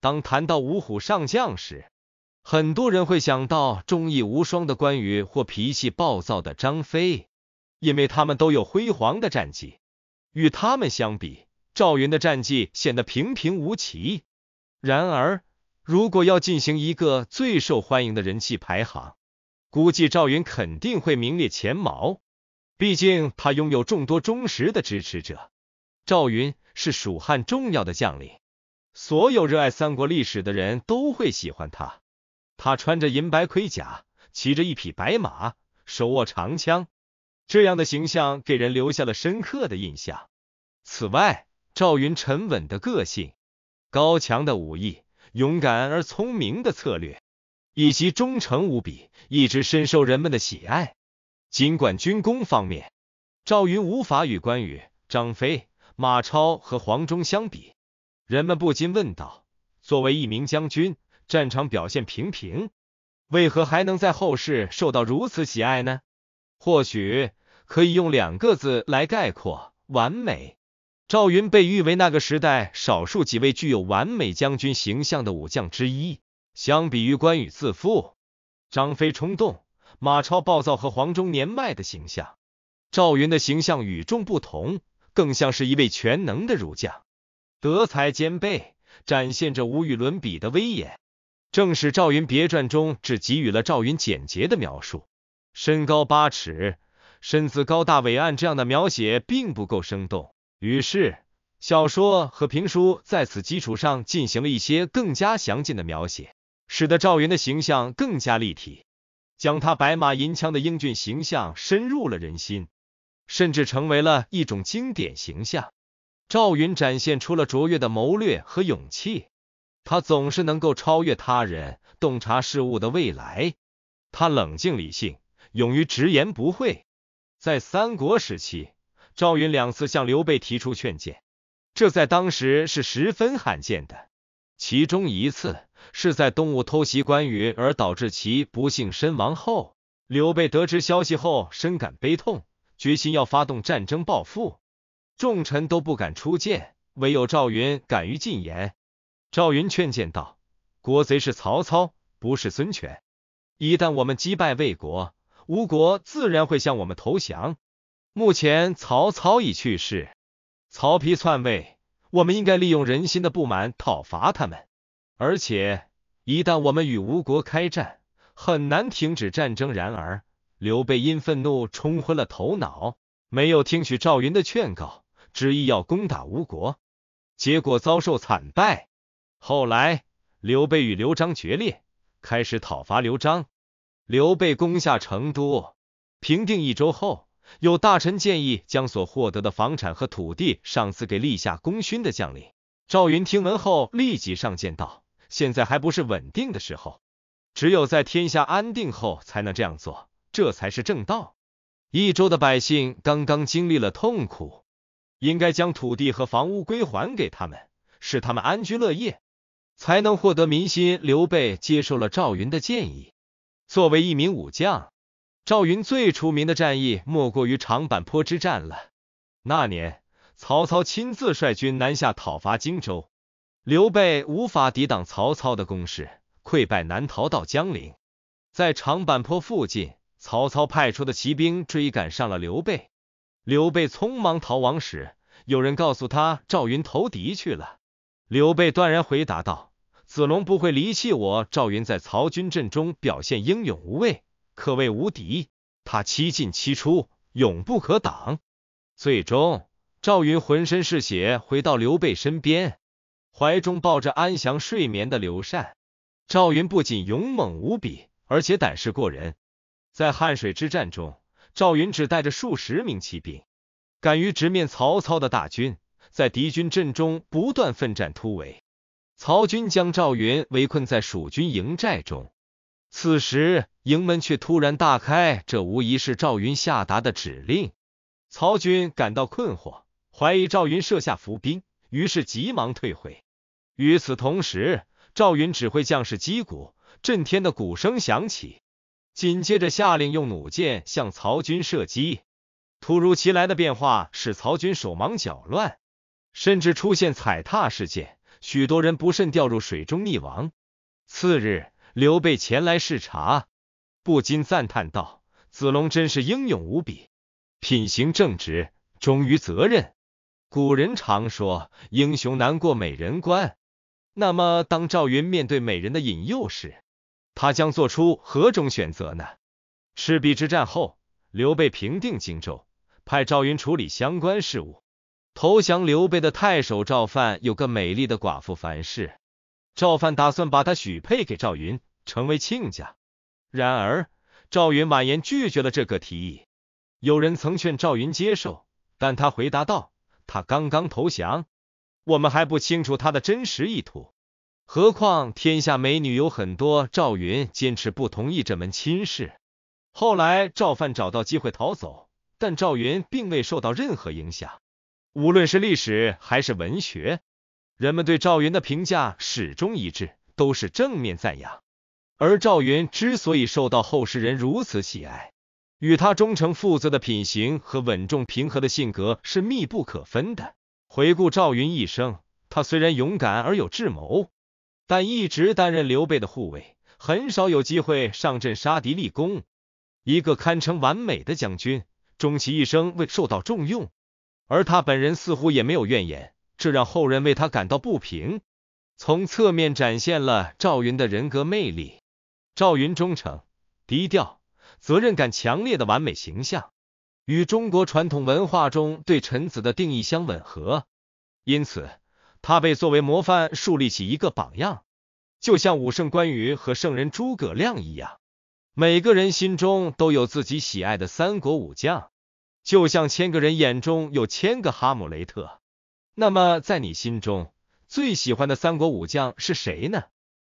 当谈到五虎上将时，很多人会想到忠义无双的关羽或脾气暴躁的张飞，因为他们都有辉煌的战绩。与他们相比，赵云的战绩显得平平无奇。然而，如果要进行一个最受欢迎的人气排行，估计赵云肯定会名列前茅。毕竟，他拥有众多忠实的支持者。赵云是蜀汉重要的将领。所有热爱三国历史的人都会喜欢他。他穿着银白盔甲，骑着一匹白马，手握长枪，这样的形象给人留下了深刻的印象。此外，赵云沉稳的个性、高强的武艺、勇敢而聪明的策略，以及忠诚无比，一直深受人们的喜爱。尽管军功方面，赵云无法与关羽、张飞、马超和黄忠相比。人们不禁问道：“作为一名将军，战场表现平平，为何还能在后世受到如此喜爱呢？”或许可以用两个字来概括：完美。赵云被誉为那个时代少数几位具有完美将军形象的武将之一。相比于关羽自负、张飞冲动、马超暴躁和黄忠年迈的形象，赵云的形象与众不同，更像是一位全能的儒将。德才兼备，展现着无与伦比的威严。正是《赵云别传》中只给予了赵云简洁的描述，身高八尺，身姿高大伟岸这样的描写并不够生动。于是，小说和评书在此基础上进行了一些更加详尽的描写，使得赵云的形象更加立体，将他白马银枪的英俊形象深入了人心，甚至成为了一种经典形象。赵云展现出了卓越的谋略和勇气，他总是能够超越他人，洞察事物的未来。他冷静理性，勇于直言不讳。在三国时期，赵云两次向刘备提出劝谏，这在当时是十分罕见的。其中一次是在东吴偷袭关羽而导致其不幸身亡后，刘备得知消息后深感悲痛，决心要发动战争报复。众臣都不敢出谏，唯有赵云敢于进言。赵云劝谏道：“国贼是曹操，不是孙权。一旦我们击败魏国，吴国自然会向我们投降。目前曹操已去世，曹丕篡位，我们应该利用人心的不满讨伐他们。而且，一旦我们与吴国开战，很难停止战争。然而，刘备因愤怒冲昏了头脑，没有听取赵云的劝告。”执意要攻打吴国，结果遭受惨败。后来，刘备与刘璋决裂，开始讨伐刘璋。刘备攻下成都，平定益州后，有大臣建议将所获得的房产和土地赏赐给立下功勋的将领。赵云听闻后，立即上谏道：“现在还不是稳定的时候，只有在天下安定后才能这样做，这才是正道。”益州的百姓刚刚经历了痛苦。应该将土地和房屋归还给他们，使他们安居乐业，才能获得民心。刘备接受了赵云的建议。作为一名武将，赵云最出名的战役莫过于长坂坡之战了。那年，曹操亲自率军南下讨伐荆州，刘备无法抵挡曹操的攻势，溃败南逃到江陵。在长坂坡附近，曹操派出的骑兵追赶上了刘备。刘备匆忙逃亡时，有人告诉他赵云投敌去了。刘备断然回答道：“子龙不会离弃我。赵云在曹军阵中表现英勇无畏，可谓无敌。他七进七出，永不可挡。最终，赵云浑身是血回到刘备身边，怀中抱着安详睡眠的刘禅。赵云不仅勇猛无比，而且胆识过人，在汉水之战中。”赵云只带着数十名骑兵，敢于直面曹操的大军，在敌军阵中不断奋战突围。曹军将赵云围困在蜀军营寨中，此时营门却突然大开，这无疑是赵云下达的指令。曹军感到困惑，怀疑赵云设下伏兵，于是急忙退回。与此同时，赵云指挥将士击鼓，震天的鼓声响起。紧接着下令用弩箭向曹军射击。突如其来的变化使曹军手忙脚乱，甚至出现踩踏事件，许多人不慎掉入水中溺亡。次日，刘备前来视察，不禁赞叹道：“子龙真是英勇无比，品行正直，忠于责任。”古人常说“英雄难过美人关”，那么当赵云面对美人的引诱时，他将做出何种选择呢？赤壁之战后，刘备平定荆州，派赵云处理相关事务。投降刘备的太守赵范有个美丽的寡妇樊氏，赵范打算把她许配给赵云，成为亲家。然而，赵云婉言拒绝了这个提议。有人曾劝赵云接受，但他回答道：“他刚刚投降，我们还不清楚他的真实意图。”何况天下美女有很多，赵云坚持不同意这门亲事。后来赵范找到机会逃走，但赵云并未受到任何影响。无论是历史还是文学，人们对赵云的评价始终一致，都是正面赞扬。而赵云之所以受到后世人如此喜爱，与他忠诚负责的品行和稳重平和的性格是密不可分的。回顾赵云一生，他虽然勇敢而有智谋。但一直担任刘备的护卫，很少有机会上阵杀敌立功。一个堪称完美的将军，终其一生未受到重用，而他本人似乎也没有怨言，这让后人为他感到不平。从侧面展现了赵云的人格魅力：赵云忠诚、低调、责任感强烈的完美形象，与中国传统文化中对臣子的定义相吻合。因此。他被作为模范树立起一个榜样，就像武圣关羽和圣人诸葛亮一样。每个人心中都有自己喜爱的三国武将，就像千个人眼中有千个哈姆雷特。那么，在你心中最喜欢的三国武将是谁呢？